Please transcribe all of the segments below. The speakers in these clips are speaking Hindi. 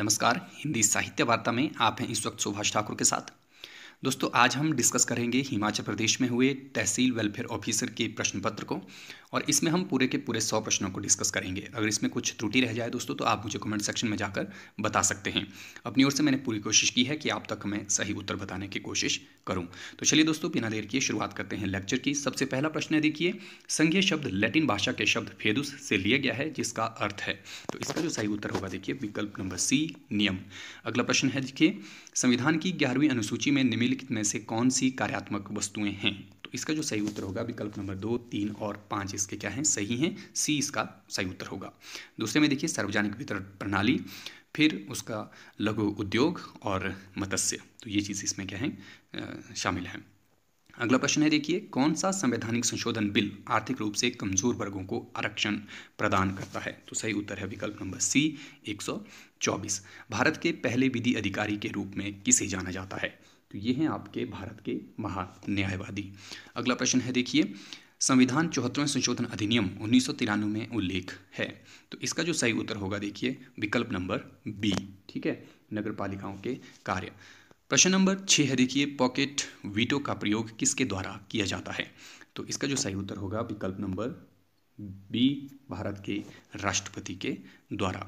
नमस्कार हिंदी साहित्य वार्ता में आप हैं इस वक्त सुभाष ठाकुर के साथ दोस्तों आज हम डिस्कस करेंगे हिमाचल प्रदेश में हुए तहसील वेलफेयर ऑफिसर के प्रश्न पत्र को और इसमें हम पूरे के पूरे सौ प्रश्नों को डिस्कस करेंगे अगर इसमें कुछ त्रुटि रह जाए दोस्तों तो आप मुझे कमेंट सेक्शन में जाकर बता सकते हैं अपनी ओर से मैंने पूरी कोशिश की है कि आप तक मैं सही उत्तर बताने की कोशिश करूँ तो चलिए दोस्तों बिना देर किए शुरुआत करते हैं लेक्चर की सबसे पहला प्रश्न है देखिए संघीय शब्द लैटिन भाषा के शब्द फेदुस से लिया गया है जिसका अर्थ है तो इसका जो सही उत्तर होगा देखिए विकल्प नंबर सी नियम अगला प्रश्न है देखिए संविधान की ग्यारहवीं अनुसूची में निमित निम्नलिखित में से कौन सी कार्यात्मक वस्तुएं हैं तो इसका जो सही उत्तर होगा विकल्प नंबर दो तीन और पाँच इसके क्या हैं सही हैं सी इसका सही उत्तर होगा दूसरे में देखिए सार्वजनिक वितरण प्रणाली फिर उसका लघु उद्योग और मत्स्य तो ये चीज़ इसमें क्या है शामिल हैं अगला प्रश्न है देखिए कौन सा संवैधानिक संशोधन बिल आर्थिक रूप से कमजोर वर्गों को आरक्षण प्रदान करता है तो सही उत्तर है विकल्प नंबर सी 124 भारत के पहले विधि अधिकारी के रूप में किसे जाना जाता है तो ये हैं आपके भारत के महान न्यायवादी अगला प्रश्न है देखिए संविधान चौहत्तरवें संशोधन अधिनियम उन्नीस में उल्लेख है तो इसका जो सही उत्तर होगा देखिए विकल्प नंबर बी ठीक है नगर पालिकाओं के कार्य प्रश्न नंबर छः है देखिए पॉकेट वीटो का प्रयोग किसके द्वारा किया जाता है तो इसका जो सही उत्तर होगा विकल्प नंबर बी भारत के राष्ट्रपति के द्वारा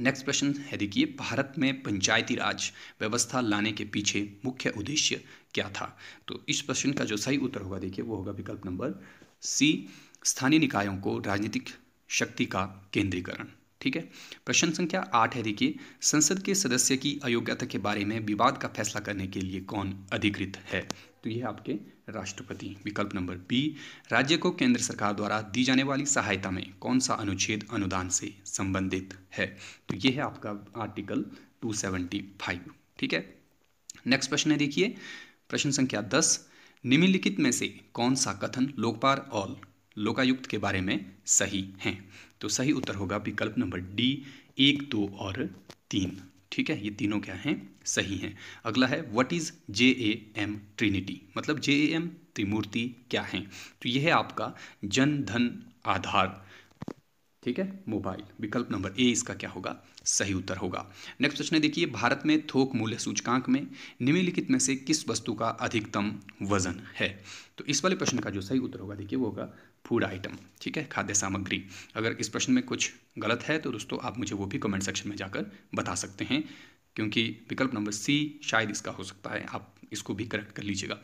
नेक्स्ट प्रश्न है देखिए भारत में पंचायती राज व्यवस्था लाने के पीछे मुख्य उद्देश्य क्या था तो इस प्रश्न का जो सही उत्तर होगा देखिए वो होगा विकल्प नंबर सी स्थानीय निकायों को राजनीतिक शक्ति का केंद्रीकरण ठीक है प्रश्न संख्या आठ है देखिए संसद के सदस्य की अयोग्यता के बारे में विवाद का फैसला करने के लिए कौन अधिकृत है तो यह आपके राष्ट्रपति विकल्प नंबर बी राज्य को केंद्र सरकार द्वारा दी जाने वाली सहायता में कौन सा अनुच्छेद अनुदान से संबंधित है तो यह है आपका आर्टिकल 275 ठीक है नेक्स्ट प्रश्न है देखिए प्रश्न संख्या दस निम्नलिखित में से कौन सा कथन लोकपाल और लोकायुक्त के बारे में सही है तो सही उत्तर होगा विकल्प नंबर डी एक दो और तीन ठीक है ये तीनों क्या हैं सही हैं अगला है what is J A M trinity मतलब जे ए एम त्रिमूर्ति क्या हैं तो यह है आपका जन धन आधार ठीक है मोबाइल विकल्प नंबर ए इसका क्या होगा सही उत्तर होगा नेक्स्ट प्रश्न देखिए भारत में थोक मूल्य सूचकांक में निम्नलिखित में से किस वस्तु का अधिकतम वजन है तो इस वाले प्रश्न का जो सही उत्तर होगा देखिए वो होगा फूड आइटम ठीक है खाद्य सामग्री अगर इस प्रश्न में कुछ गलत है तो दोस्तों आप मुझे वो भी कमेंट सेक्शन में जाकर बता सकते हैं क्योंकि विकल्प नंबर सी शायद इसका हो सकता है आप इसको भी करेक्ट कर लीजिएगा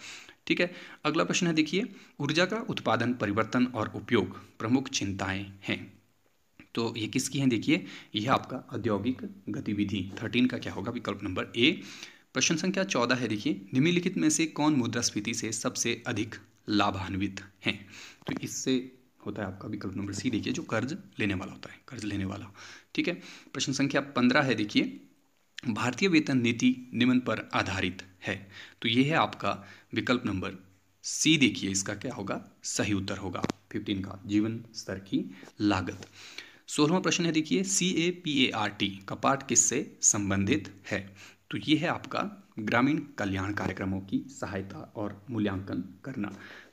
ठीक है अगला प्रश्न है देखिए ऊर्जा का उत्पादन परिवर्तन और उपयोग प्रमुख चिंताएं हैं तो ये किसकी हैं देखिए यह आपका औद्योगिक गतिविधि थर्टीन का क्या होगा विकल्प नंबर ए प्रश्न संख्या चौदह है देखिए निम्नलिखित में से कौन मुद्रास्फीति से सबसे अधिक लाभान्वित हैं तो इससे होता है आपका विकल्प नंबर सी देखिए जो कर्ज लेने वाला होता है कर्ज लेने वाला ठीक है प्रश्न संख्या पंद्रह है देखिए भारतीय वेतन नीति निम्न पर आधारित है तो ये है आपका विकल्प नंबर सी देखिए इसका क्या होगा सही उत्तर होगा फिफ्टीन का जीवन स्तर की लागत सोलहवा प्रश्न है देखिए C A P A R T का पाठ किससे संबंधित है तो ये है आपका ग्रामीण कल्याण कार्यक्रमों की सहायता और मूल्यांकन करना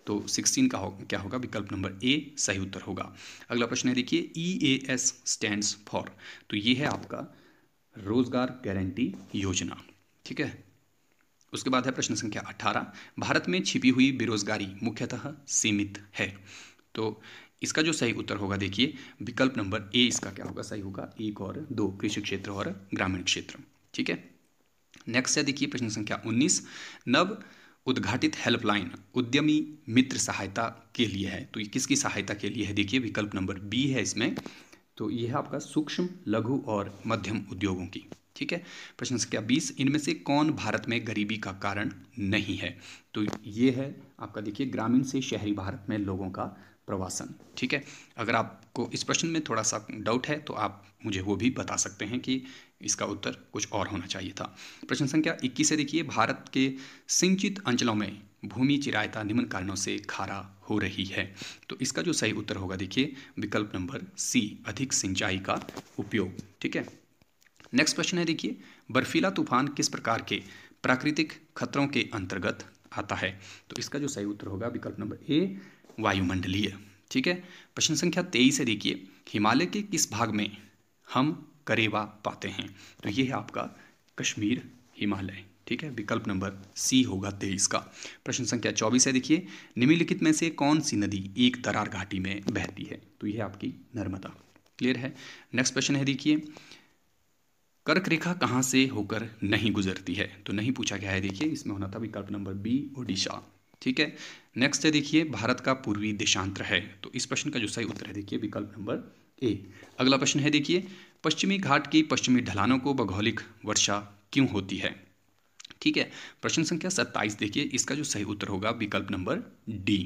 तो 16 का हो, क्या होगा विकल्प नंबर ए सही उत्तर होगा अगला प्रश्न है देखिए E A S stand for तो ये है आपका रोजगार गारंटी योजना ठीक है उसके बाद है प्रश्न संख्या 18 भारत में छिपी हुई बेरोजगारी मुख्यतः सीमित है तो इसका जो सही उत्तर होगा देखिए विकल्प नंबर ए इसका क्या होगा सही होगा एक और दो कृषि क्षेत्र और ग्रामीण क्षेत्र ठीक है नेक्स्ट है देखिए प्रश्न संख्या 19 नव उद्घाटित हेल्पलाइन उद्यमी मित्र सहायता के लिए है तो ये किसकी सहायता के लिए है देखिए विकल्प नंबर बी है इसमें तो ये है आपका सूक्ष्म लघु और मध्यम उद्योगों की ठीक है प्रश्न संख्या बीस इनमें से कौन भारत में गरीबी का कारण नहीं है तो ये है आपका देखिए ग्रामीण से शहरी भारत में लोगों का प्रवासन ठीक है अगर आपको इस प्रश्न में थोड़ा सा डाउट है तो आप मुझे वो भी बता सकते हैं कि इसका उत्तर कुछ और होना चाहिए था प्रश्न संख्या 21 से देखिए भारत के सिंचित अंचलों में भूमि चिरायता निम्न कारणों से खारा हो रही है तो इसका जो सही उत्तर होगा देखिए विकल्प नंबर सी अधिक सिंचाई का उपयोग ठीक है नेक्स्ट प्रश्न है देखिए बर्फीला तूफान किस प्रकार के प्राकृतिक खतरों के अंतर्गत आता है तो इसका जो सही उत्तर होगा विकल्प नंबर ए वायुमंडलीय ठीक है प्रश्न संख्या तेईस है देखिए हिमालय के किस भाग में हम करेवा पाते हैं तो ये है आपका कश्मीर हिमालय ठीक है विकल्प नंबर सी होगा तेईस का प्रश्न संख्या चौबीस है देखिए निम्नलिखित में से कौन सी नदी एक दरार घाटी में बहती है तो यह आपकी नर्मदा क्लियर है नेक्स्ट क्वेश्चन है देखिए कर्क रेखा कहाँ से होकर नहीं गुजरती है तो नहीं पूछा गया है देखिए इसमें होना था विकल्प नंबर बी ओडिशा ठीक है नेक्स्ट है देखिए भारत का पूर्वी देशांतर है तो इस प्रश्न का जो सही उत्तर है देखिए विकल्प नंबर ए अगला प्रश्न है देखिए पश्चिमी घाट की पश्चिमी ढलानों को भौगोलिक वर्षा क्यों होती है ठीक है प्रश्न संख्या सत्ताईस देखिए इसका जो सही उत्तर होगा विकल्प नंबर डी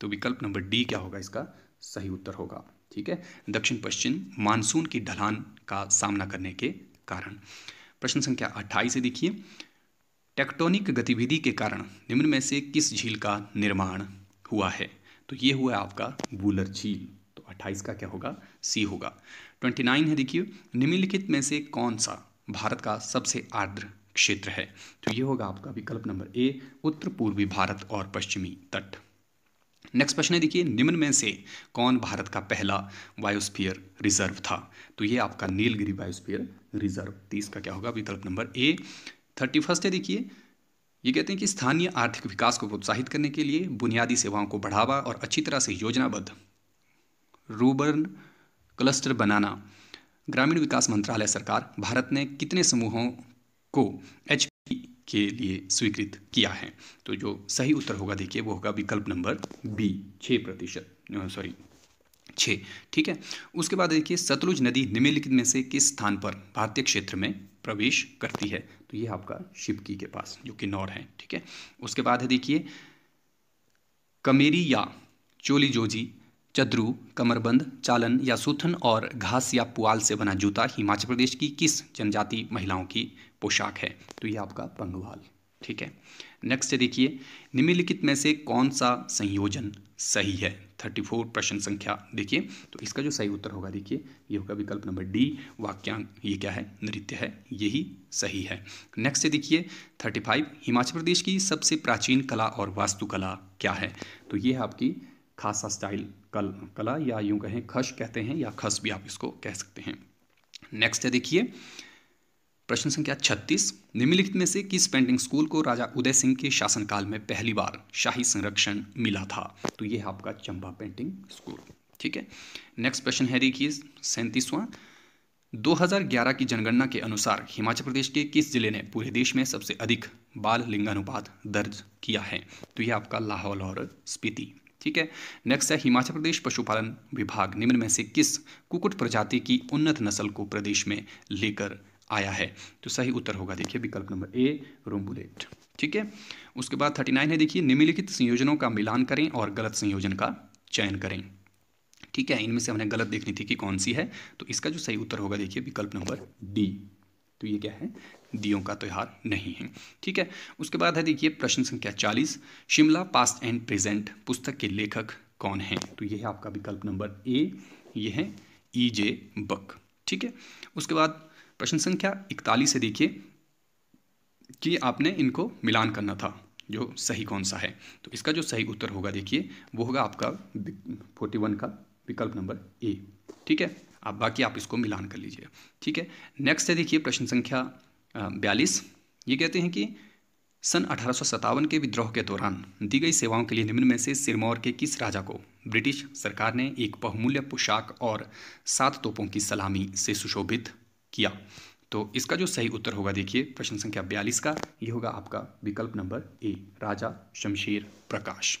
तो विकल्प नंबर डी क्या होगा इसका सही उत्तर होगा ठीक है दक्षिण पश्चिम मानसून की ढलान का सामना करने के कारण प्रश्न संख्या अट्ठाईस देखिए टेक्टोनिक गतिविधि के कारण निम्न में से किस झील का निर्माण हुआ है तो ये हुआ आपका बूलर झील तो अट्ठाईस का क्या होगा सी होगा ट्वेंटी नाइन है देखिए निम्नलिखित में से कौन सा भारत का सबसे आर्द्र क्षेत्र है तो ये होगा आपका विकल्प नंबर ए उत्तर पूर्वी भारत और पश्चिमी तट नेक्स्ट प्रश्न है देखिए निम्न में से कौन भारत का पहला वायोस्फीयर रिजर्व था तो ये आपका नीलगिरी वायोस्फीयर रिजर्व तीस का क्या होगा विकल्प नंबर ए थर्टी फर्स्ट है देखिए ये कहते हैं कि स्थानीय आर्थिक विकास को प्रोत्साहित करने के लिए बुनियादी सेवाओं को बढ़ावा और अच्छी तरह से योजनाबद्ध रूबर्न क्लस्टर बनाना ग्रामीण विकास मंत्रालय सरकार भारत ने कितने समूहों को एच के लिए स्वीकृत किया है तो जो सही उत्तर होगा देखिए वो होगा विकल्प नंबर बी छः प्रतिशत सॉरी छः ठीक है उसके बाद देखिए सतलुज नदी निम्नलिखित में से किस स्थान पर भारतीय क्षेत्र में प्रवेश करती है तो ये आपका शिपकी के पास जो किन्नौर है ठीक है उसके बाद है देखिए कमेरी या चोली जोजी चद्रू कमरबंद चालन या सूथन और घास या पुआल से बना जूता हिमाचल प्रदेश की किस जनजाति महिलाओं की पोशाक है तो ये आपका पंगवाल ठीक है नेक्स्ट देखिए निम्नलिखित में से कौन सा संयोजन सही है थर्टी फोर प्रश्न संख्या देखिए तो इसका जो सही उत्तर होगा देखिए ये होगा विकल्प नंबर डी वाक्यांक ये क्या है नृत्य है यही सही है नेक्स्ट देखिए थर्टी फाइव हिमाचल प्रदेश की सबसे प्राचीन कला और वास्तुकला क्या है तो ये है आपकी खासा स्टाइल कल कला या यूं कहें खस कहते हैं या खस भी आप इसको कह सकते हैं नेक्स्ट है देखिए प्रश्न संख्या 36 निम्नलिखित में से किस पेंटिंग स्कूल को राजा उदय सिंह के शासनकाल में पहली बार शाही संरक्षण मिला था तो ये है आपका चंबा पेंटिंग स्कूल ठीक है नेक्स्ट प्रश्न है देखिए सैंतीसवां 2011 की जनगणना के अनुसार हिमाचल प्रदेश के किस जिले ने पूरे देश में सबसे अधिक बाल लिंगानुपात दर्ज किया है तो यह आपका लाहौल और स्पीति ठीक है नेक्स्ट है हिमाचल प्रदेश पशुपालन विभाग निम्न में से किस कुकुट प्रजाति की उन्नत नस्ल को प्रदेश में लेकर आया है तो सही उत्तर होगा देखिए विकल्प नंबर ए रोम्बुलेट ठीक है उसके बाद थर्टी नाइन है देखिए निम्नलिखित संयोजनों का मिलान करें और गलत संयोजन का चयन करें ठीक है इनमें से हमने गलत देखनी थी कि कौन सी है तो इसका जो सही उत्तर होगा देखिए विकल्प नंबर डी तो ये क्या है दियों का त्यौहार नहीं है ठीक है उसके बाद है देखिए प्रश्न संख्या चालीस शिमला पास्ट एंड प्रेजेंट पुस्तक के लेखक कौन हैं तो यह है आपका विकल्प नंबर ए यह है ई जे बक ठीक है उसके बाद प्रश्न संख्या इकतालीस है देखिए कि आपने इनको मिलान करना था जो सही कौन सा है तो इसका जो सही उत्तर होगा देखिए वो होगा आपका फोर्टी वन का विकल्प नंबर ए ठीक है आप बाकी आप इसको मिलान कर लीजिए ठीक है नेक्स्ट है देखिए प्रश्न संख्या बयालीस ये कहते हैं कि सन अठारह के विद्रोह के दौरान दी गई सेवाओं के लिए निम्न में से सिरमौर के किस राजा को ब्रिटिश सरकार ने एक बहुमूल्य पोशाक और सात तोपों की सलामी से सुशोभित किया तो इसका जो सही उत्तर होगा देखिए प्रश्न संख्या बयालीस का ये होगा आपका विकल्प नंबर ए राजा शमशेर प्रकाश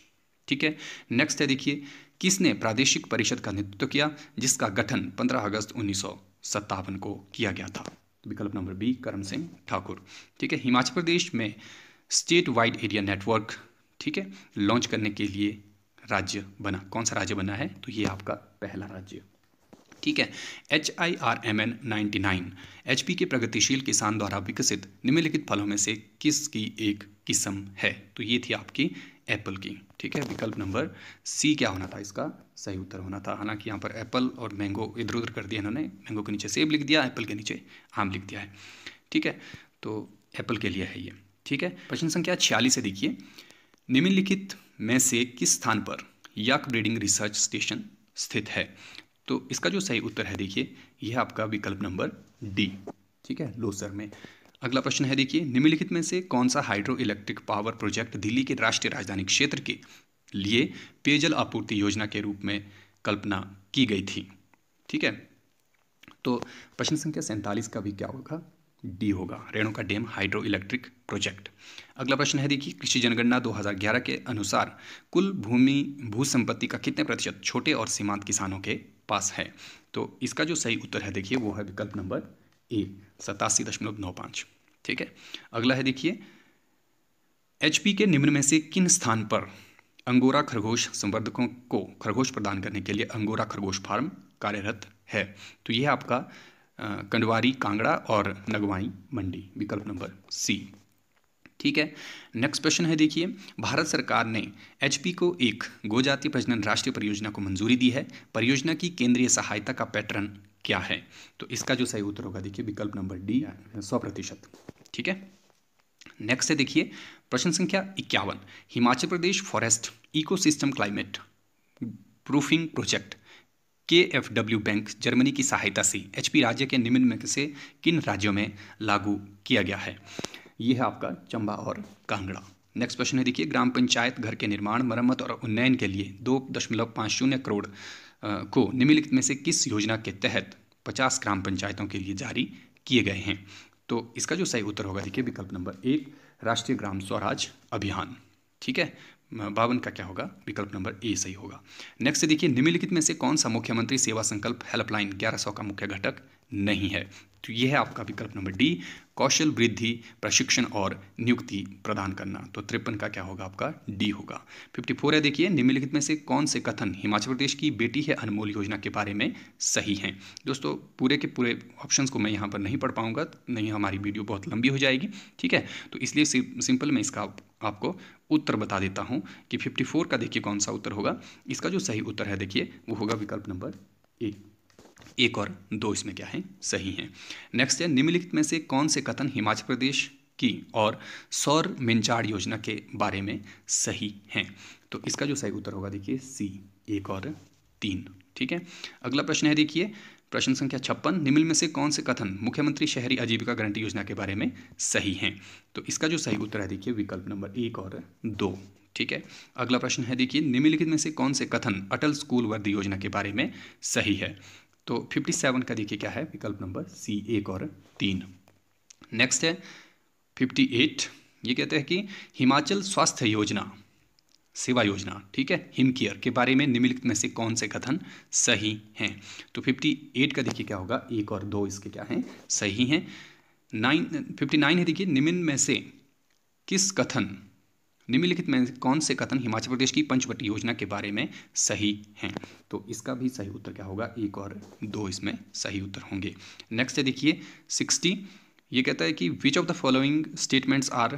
ठीक है नेक्स्ट है देखिए किसने प्रादेशिक परिषद का नेतृत्व किया जिसका गठन पंद्रह अगस्त उन्नीस को किया गया था विकल्प नंबर बी करम सिंह ठाकुर ठीक है हिमाचल प्रदेश में स्टेट वाइड एरिया नेटवर्क ठीक है लॉन्च करने के लिए राज्य बना कौन सा राज्य बना है तो ये आपका पहला राज्य ठीक है H I R M N ninety nine H P के प्रगतिशील किसान द्वारा विकसित निम्नलिखित फलों में से किसकी एक किस्म है तो ये थी आपकी एप्पल की ठीक है विकल्प नंबर सी क्या होना था इसका सही उत्तर होना था हालांकि यहाँ पर एप्पल और मैंगो इधर उधर कर दिया इन्होंने मैंगो के नीचे सेब लिख दिया एप्पल के नीचे आम लिख दिया है ठीक है तो एप्पल के लिए है ये ठीक है प्रश्न संख्या छियालीस से देखिए निम्नलिखित में से किस स्थान पर यक ब्रीडिंग रिसर्च स्टेशन स्थित है तो इसका जो सही उत्तर है देखिए यह आपका विकल्प नंबर डी ठीक है लोसर में अगला प्रश्न है देखिए निम्नलिखित में से कौन सा hydro electric power project Delhi के राष्ट्रीय राजधानी क्षेत्र के लिए पेयजल आपूर्ति योजना के रूप में कल्पना की गई थी ठीक है तो प्रश्न संख्या सैंतालीस का भी क्या होगा डी होगा Renuka dam hydro electric project अगला प्रश्न है देखिए कृषि जनगणना 2011 के अनुसार कुल भूमि भू संपत्ति का कितने प्रतिशत छोटे और सीमांत किसानों के पास है तो इसका जो सही उत्तर है देखिए वो है विकल्प नंबर ए सतासी दशमलव नौ पाँच ठीक है अगला है देखिए एच के निम्न में से किन स्थान पर अंगोरा खरगोश संवर्धकों को खरगोश प्रदान करने के लिए अंगोरा खरगोश फार्म कार्यरत है तो यह आपका कंडवारी कांगड़ा और नगवाई मंडी विकल्प नंबर सी ठीक है नेक्स्ट क्वेश्चन है देखिए भारत सरकार ने एचपी को एक गोजाति प्रजनन राष्ट्रीय परियोजना को मंजूरी दी है परियोजना की केंद्रीय सहायता का पैटर्न क्या है तो इसका जो सही उत्तर होगा देखिए विकल्प नंबर डी सौ प्रतिशत ठीक है नेक्स्ट है देखिए प्रश्न संख्या इक्यावन Himachal Pradesh forest ecosystem climate proofing project K F W bank Germany की सहायता से एच पी राज्य के निम्न में से किन राज्यों में लागू किया गया है यह है आपका चंबा और कांगड़ा नेक्स्ट प्रश्न है देखिए ग्राम पंचायत घर के निर्माण मरम्मत और उन्नयन के लिए दो दशमलव पाँच शून्य करोड़ को निम्नलिखित में से किस योजना के तहत पचास ग्राम पंचायतों के लिए जारी किए गए हैं तो इसका जो सही उत्तर होगा देखिए विकल्प नंबर एक राष्ट्रीय ग्राम स्वराज अभियान ठीक है बावन का क्या होगा विकल्प नंबर ए सही होगा नेक्स्ट देखिए निम्नलिखित में से कौन सा मुख्यमंत्री सेवा संकल्प हेल्पलाइन ग्यारह सौ का मुख्य घटक नहीं है तो ये है आपका विकल्प नंबर डी कौशल वृद्धि प्रशिक्षण और नियुक्ति प्रदान करना तो तिरपन का क्या होगा आपका डी होगा फिफ्टी फोर है देखिए निम्नलिखित में से कौन से कथन हिमाचल प्रदेश की बेटी है अनमोल योजना के बारे में सही हैं दोस्तों पूरे के पूरे ऑप्शन को मैं यहाँ पर नहीं पढ़ पाऊँगा नहीं तो हमारी वीडियो बहुत लंबी हो जाएगी ठीक है तो इसलिए सिंपल मैं इसका आपको उत्तर बता देता हूँ कि 54 का देखिए कौन सा उत्तर होगा इसका जो सही उत्तर है देखिए वो होगा विकल्प नंबर ए एक और दो इसमें क्या है सही है नेक्स्ट है निम्नलिखित में से कौन से कथन हिमाचल प्रदेश की और सौर मिंचाड़ योजना के बारे में सही हैं तो इसका जो सही उत्तर होगा देखिए सी एक और तीन ठीक है अगला प्रश्न है देखिए प्रश्न संख्या छप्पन निम्न में से कौन से कथन मुख्यमंत्री शहरी आजीविका गारंटी योजना के बारे में सही हैं तो इसका जो सही उत्तर है देखिए विकल्प नंबर एक और दो ठीक है अगला प्रश्न है देखिए निम्नलिखित में से कौन से कथन अटल स्कूल वर्दी योजना के बारे में सही है तो 57 का देखिए क्या है विकल्प नंबर सी एक और तीन नेक्स्ट है 58 ये कहते हैं कि हिमाचल स्वास्थ्य योजना सेवा योजना ठीक है हिम केयर के बारे में निम्नलिखित में से कौन से कथन सही हैं तो 58 का देखिए क्या होगा एक और दो इसके क्या हैं सही हैं नाइन फिफ्टी नाइन है देखिए निम्न में से किस कथन निम्नलिखित में कौन से कथन हिमाचल प्रदेश की पंचवटी योजना के बारे में सही हैं तो इसका भी सही उत्तर क्या होगा एक और दो इसमें सही उत्तर होंगे नेक्स्ट है देखिए सिक्सटी ये कहता है कि which of the following statements are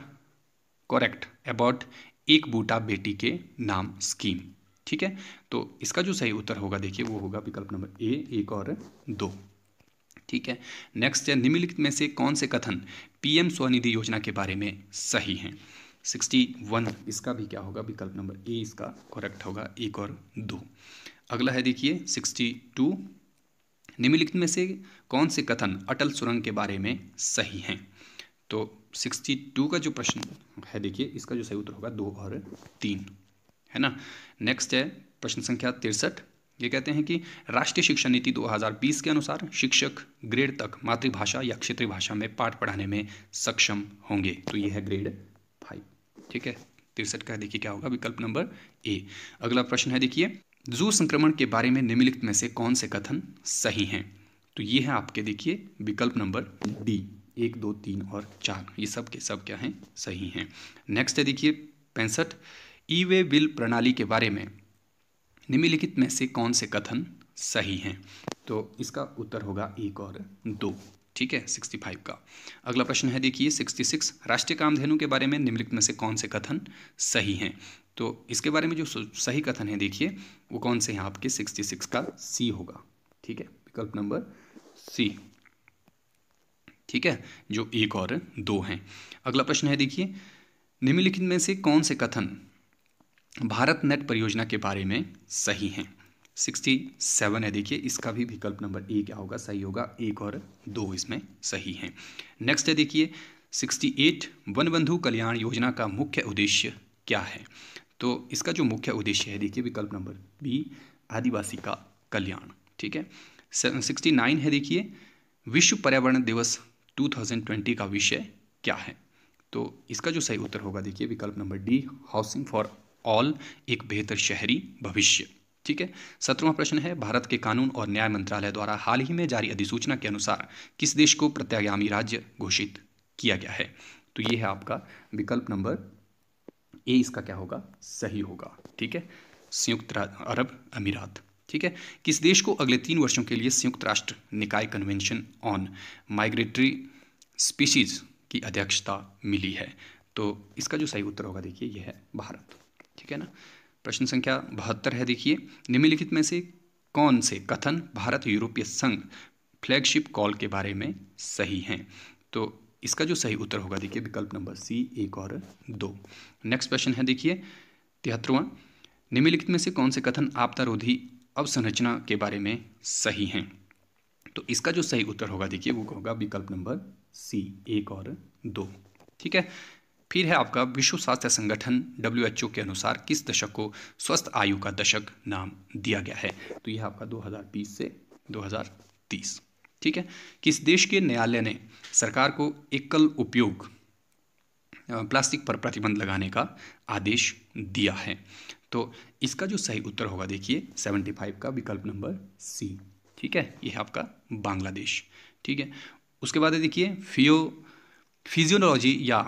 correct about एक बूटा बेटी के नाम स्कीम ठीक है तो इसका जो सही उत्तर होगा देखिए वो होगा विकल्प नंबर ए एक और दो ठीक है नेक्स्ट है निम्नलिखित में से कौन से कथन पीएम स्वनिधि योजना के बारे में सही हैं सिक्सटी वन इसका भी क्या होगा विकल्प नंबर ए इसका करेक्ट होगा एक और दो अगला है देखिए सिक्सटी टू निम्नलिखित में से कौन से कथन अटल सुरंग के बारे में सही हैं तो सिक्सटी टू का जो प्रश्न है देखिए इसका जो सही उत्तर होगा दो और तीन है ना नेक्स्ट है प्रश्न संख्या तिरसठ ये कहते हैं कि राष्ट्रीय शिक्षा नीति 2020 के अनुसार शिक्षक ग्रेड तक मातृभाषा या क्षेत्रीय भाषा में पाठ पढ़ाने में सक्षम होंगे तो ये है ग्रेड ठीक है तिरसठ का देखिए क्या होगा विकल्प नंबर ए अगला प्रश्न है देखिए जू संक्रमण के बारे में निम्नलिखित में से कौन से कथन सही हैं तो ये है आपके देखिए विकल्प नंबर डी एक दो तीन और चार ये सब के सब क्या हैं सही हैं नेक्स्ट है देखिए पैंसठ ई वे बिल प्रणाली के बारे में निम्नलिखित में से कौन से कथन सही हैं तो इसका उत्तर होगा एक और दो ठीक है सिक्सटी फाइव का अगला प्रश्न है देखिए सिक्सटी सिक्स राष्ट्रीय कामधेनु के बारे में निम्नलिखित में से कौन से कथन सही हैं तो इसके बारे में जो सही कथन है देखिए वो कौन से हैं आपके सिक्सटी सिक्स का सी होगा ठीक है विकल्प नंबर सी ठीक है जो एक और दो हैं अगला प्रश्न है देखिए निम्नलिखित में से कौन से कथन भारत नेट परियोजना के बारे में सही हैं सिक्सटी सेवन है देखिए इसका भी विकल्प नंबर ए क्या होगा सही होगा एक और दो इसमें सही हैं नेक्स्ट है देखिए सिक्सटी एट वन बंधु कल्याण योजना का मुख्य उद्देश्य क्या है तो इसका जो मुख्य उद्देश्य है देखिए विकल्प नंबर बी आदिवासी का कल्याण ठीक है सिक्सटी नाइन है देखिए विश्व पर्यावरण दिवस 2020 का विषय क्या है तो इसका जो सही उत्तर होगा देखिए विकल्प number D housing for all एक बेहतर शहरी भविष्य ठीक है सत्रवा प्रश्न है भारत के कानून और न्याय मंत्रालय द्वारा हाल ही में जारी अधिसूचना के अनुसार किस देश को प्रत्यागामी राज्य घोषित किया गया है तो ये है आपका विकल्प नंबर ए इसका क्या होगा सही होगा ठीक है संयुक्त अरब अमीरात ठीक है किस देश को अगले तीन वर्षों के लिए संयुक्त राष्ट्र निकाय कन्वेंशन ऑन माइग्रेटरी स्पीशीज की अध्यक्षता मिली है तो इसका जो सही उत्तर होगा देखिए यह है भारत ठीक है ना प्रश्न संख्या बहत्तर है देखिए निम्नलिखित में से कौन से कथन भारत यूरोपीय संघ फ्लैगशिप कॉल के बारे में सही हैं तो इसका जो सही उत्तर होगा देखिए विकल्प नंबर सी एक और दो नेक्स्ट क्वेश्चन है देखिए तिहत्तरवा निम्नलिखित में से कौन से कथन आपदारोधी अवसंरचना के बारे में सही हैं तो इसका जो सही उत्तर होगा देखिए वो होगा विकल्प नंबर सी एक और दो ठीक है फिर है आपका विश्व स्वास्थ्य संगठन डब्ल्यू के अनुसार किस दशक को स्वस्थ आयु का दशक नाम दिया गया है तो यह आपका 2020 से 2030 ठीक है किस देश के न्यायालय ने सरकार को एकल उपयोग प्लास्टिक पर प्रतिबंध लगाने का आदेश दिया है तो इसका जो सही उत्तर होगा देखिए 75 का विकल्प नंबर सी ठीक है यह आपका बांग्लादेश ठीक है उसके बाद देखिए फियो फिजियोलॉजी या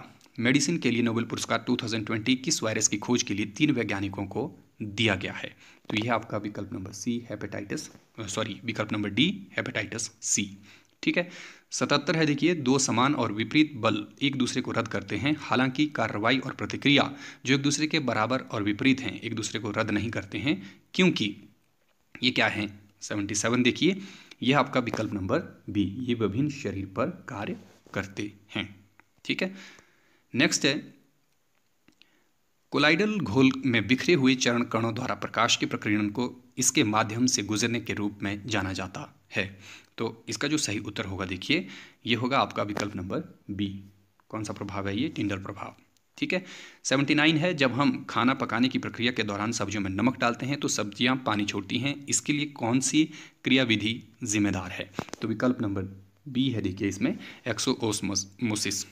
मेडिसिन के लिए नोबेल पुरस्कार 2020 किस वायरस की खोज के लिए तीन वैज्ञानिकों को दिया गया है तो यह आपका विकल्प नंबर सी हेपेटाइटिस सॉरी विकल्प नंबर डी हेपेटाइटिस सी ठीक है सतहत्तर है देखिए दो समान और विपरीत बल एक दूसरे को रद्द करते हैं हालांकि कार्रवाई और प्रतिक्रिया जो एक दूसरे के बराबर और विपरीत हैं एक दूसरे को रद्द नहीं करते हैं क्योंकि ये क्या है सेवेंटी सेवन देखिए यह आपका विकल्प नंबर बी ये विभिन्न शरीर पर कार्य करते हैं ठीक है नेक्स्ट है कोलाइडल घोल में बिखरे हुए चरण कणों द्वारा प्रकाश के प्रकरण को इसके माध्यम से गुजरने के रूप में जाना जाता है तो इसका जो सही उत्तर होगा देखिए ये होगा आपका विकल्प नंबर बी कौन सा प्रभाव है ये टिंडर प्रभाव ठीक है सेवेंटी नाइन है जब हम खाना पकाने की प्रक्रिया के दौरान सब्जियों में नमक डालते हैं तो सब्जियां पानी छोड़ती हैं इसके लिए कौन सी क्रियाविधि जिम्मेदार है तो विकल्प नंबर बी है देखिए इसमें एक्सोओसमोसिस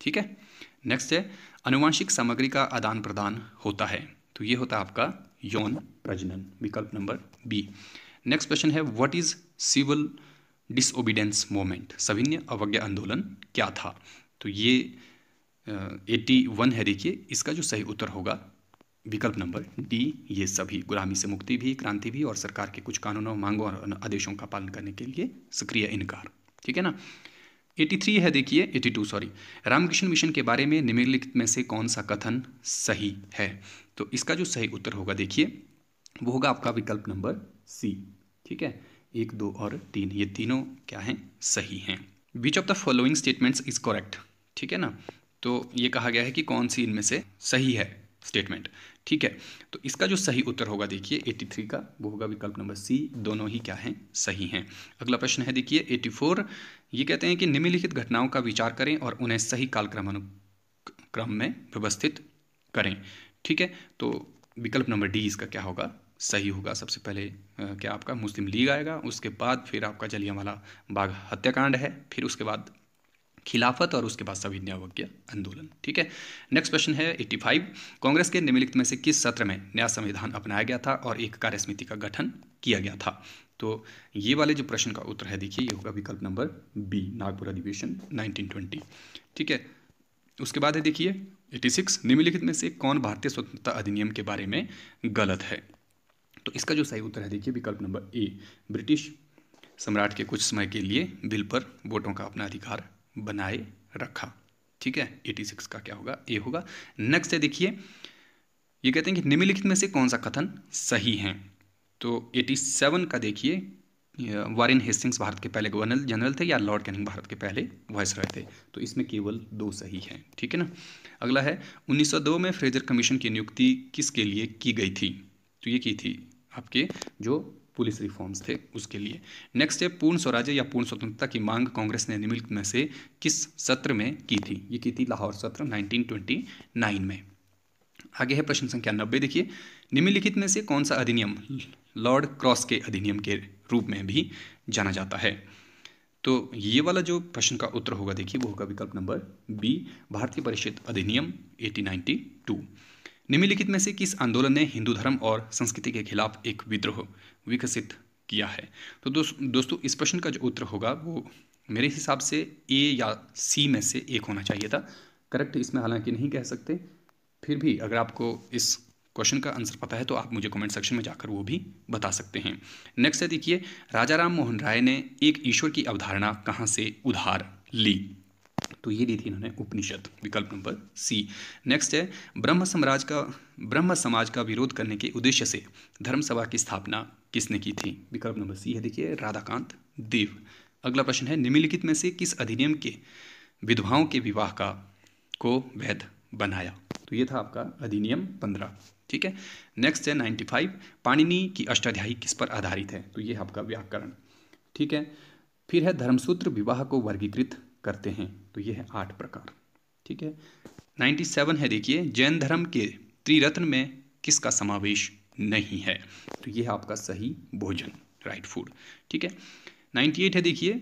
ठीक है नेक्स्ट है अनुवांशिक सामग्री का आदान प्रदान होता है तो ये होता है आपका यौन प्रजनन विकल्प नंबर बी नेक्स्ट क्वेश्चन है what is civil disobedience movement सविन्य अवज्ञा आंदोलन क्या था तो ये एट्टी वन है देखिए इसका जो सही उत्तर होगा विकल्प नंबर डी ये सभी गुलामी से मुक्ति भी क्रांति भी और सरकार के कुछ कानूनों मांगों और आदेशों का पालन करने के लिए सक्रिय इनकार ठीक है ना 83 है देखिए 82 सॉरी रामकृष्ण मिशन के बारे में निम्नलिखित में से कौन सा कथन सही है तो इसका जो सही उत्तर होगा देखिए वो होगा आपका विकल्प नंबर सी ठीक है एक दो और तीन ये तीनों क्या हैं सही हैं which of the following statements is correct ठीक है ना तो ये कहा गया है कि कौन सी इनमें से सही है स्टेटमेंट ठीक है तो इसका जो सही उत्तर होगा देखिए 83 का वो होगा विकल्प नंबर सी दोनों ही क्या हैं सही हैं अगला प्रश्न है देखिए 84 ये कहते हैं कि निम्नलिखित घटनाओं का विचार करें और उन्हें सही कालक्रम क्रम में व्यवस्थित करें ठीक है तो विकल्प नंबर डी इसका क्या होगा सही होगा सबसे पहले क्या आपका मुस्लिम लीग आएगा उसके बाद फिर आपका जलियावाला बाग हत्याकांड है फिर उसके बाद खिलाफत और उसके बाद सविज्ञावज्ञ आंदोलन ठीक है नेक्स्ट क्वेश्चन है 85 कांग्रेस के निम्नलिखित में से किस सत्र में नया संविधान अपनाया गया था और एक कार्य समिति का गठन किया गया था तो ये वाले जो प्रश्न का उत्तर है देखिए ये होगा विकल्प नंबर बी नागपुर अधिवेशन 1920 ठीक है उसके बाद है देखिए 86 निम्नलिखित में से कौन भारतीय स्वतंत्रता अधिनियम के बारे में गलत है तो इसका जो सही उत्तर है देखिए विकल्प नंबर ए ब्रिटिश सम्राट के कुछ समय के लिए बिल पर वोटों का अपना अधिकार बनाए रखा ठीक है सिक्स का क्या होगा ए होगा नेक्स्ट है देखिए ये कहते हैं कि निम्नलिखित में से कौन सा कथन सही है तो 87 का देखिए वारेन हेस्टिंग्स भारत के पहले गवर्नर जनरल थे या लॉर्ड कैनिंग भारत के पहले वॉइस रहे थे तो इसमें केवल दो सही हैं ठीक है ना अगला है 1902 में फ्रेजर कमीशन की नियुक्ति किसके लिए की गई थी तो ये की थी आपके जो पुलिस रिफॉर्म्स थे उसके लिए नेक्स्ट है पूर्ण स्वराज्य या पूर्ण स्वतंत्रता की मांग कांग्रेस ने निम्नलिखित में से किस सत्र में की थी ये की थी लाहौर सत्र 1929 में आगे है प्रश्न संख्या नब्बे देखिए निम्नलिखित में से कौन सा अधिनियम लॉर्ड क्रॉस के अधिनियम के रूप में भी जाना जाता है तो ये वाला जो प्रश्न का उत्तर होगा देखिए वो होगा विकल्प नंबर बी भारतीय परिषद अधिनियम 1892 निम्नलिखित में से किस आंदोलन ने हिंदू धर्म और संस्कृति के खिलाफ एक विद्रोह विकसित किया है तो दोस्त दोस्तों इस प्रश्न का जो उत्तर होगा वो मेरे हिसाब से ए या सी में से एक होना चाहिए था करेक्ट इसमें हालांकि नहीं कह सकते फिर भी अगर आपको इस क्वेश्चन का आंसर पता है तो आप मुझे कमेंट सेक्शन में जाकर वो भी बता सकते हैं नेक्स्ट है देखिए राजा राम मोहन राय ने एक ईश्वर की अवधारणा कहाँ से उधार ली तो ये दी थी इन्होंने उपनिषद विकल्प नंबर सी नेक्स्ट है ब्रह्म समाज का ब्रह्म समाज का विरोध करने के उद्देश्य से धर्म सभा की स्थापना किसने की थी विकल्प नंबर सी है देखिए राधाकांत देव अगला प्रश्न है निम्नलिखित में से किस अधिनियम के विधवाओं के विवाह का को वैध बनाया तो ये था आपका अधिनियम पंद्रह ठीक है नेक्स्ट है नाइन्टी फाइव पाणिनि की अष्टाध्यायी किस पर आधारित है तो ये आपका व्याकरण ठीक है फिर है धर्मसूत्र विवाह को वर्गीकृत करते हैं तो ये है आठ प्रकार ठीक है नाइन्टी सेवन है देखिए जैन धर्म के त्रिरत्न में किसका समावेश नहीं है तो ये है आपका सही भोजन राइट फूड ठीक है नाइन्टी एट है देखिए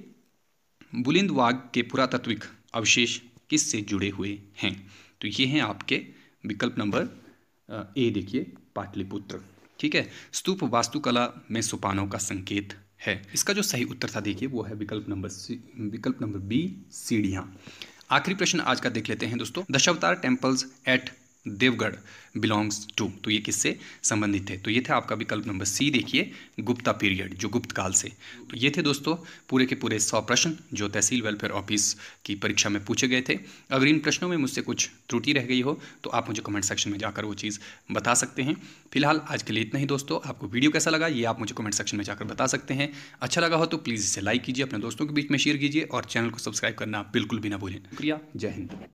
बुलिंद वाग के पुरातत्विक अवशेष किससे जुड़े हुए हैं तो ये हैं आपके विकल्प नंबर ए देखिए पाटलिपुत्र ठीक है स्तूप वास्तुकला में सोपानों का संकेत है इसका जो सही उत्तर था देखिए वो है विकल्प नंबर सी विकल्प नंबर बी सीढ़ियाँ आखिरी प्रश्न आज का देख लेते हैं दोस्तों Dashavatar temples at Deogarh belongs to तो ये किससे संबंधित है तो ये था आपका विकल्प नंबर सी देखिए गुप्ता पीरियड जो गुप्त काल से तो ये थे दोस्तों पूरे के पूरे सौ प्रश्न जो तहसील वेलफेयर ऑफिस की परीक्षा में पूछे गए थे अगर इन प्रश्नों में मुझसे कुछ त्रुटि रह गई हो तो आप मुझे कमेंट सेक्शन में जाकर वो चीज़ बता सकते हैं फिलहाल आज के लिए इतना ही दोस्तों आपको वीडियो कैसा लगा ये आप मुझे कमेंट सेक्शन में जाकर बता सकते हैं अच्छा लगा हो तो प्लीज़ इसे लाइक कीजिए अपने दोस्तों के बीच में शेयर कीजिए और चैनल को सब्सक्राइब करना बिल्कुल भी ना भूलें शुक्रिया जय हिंद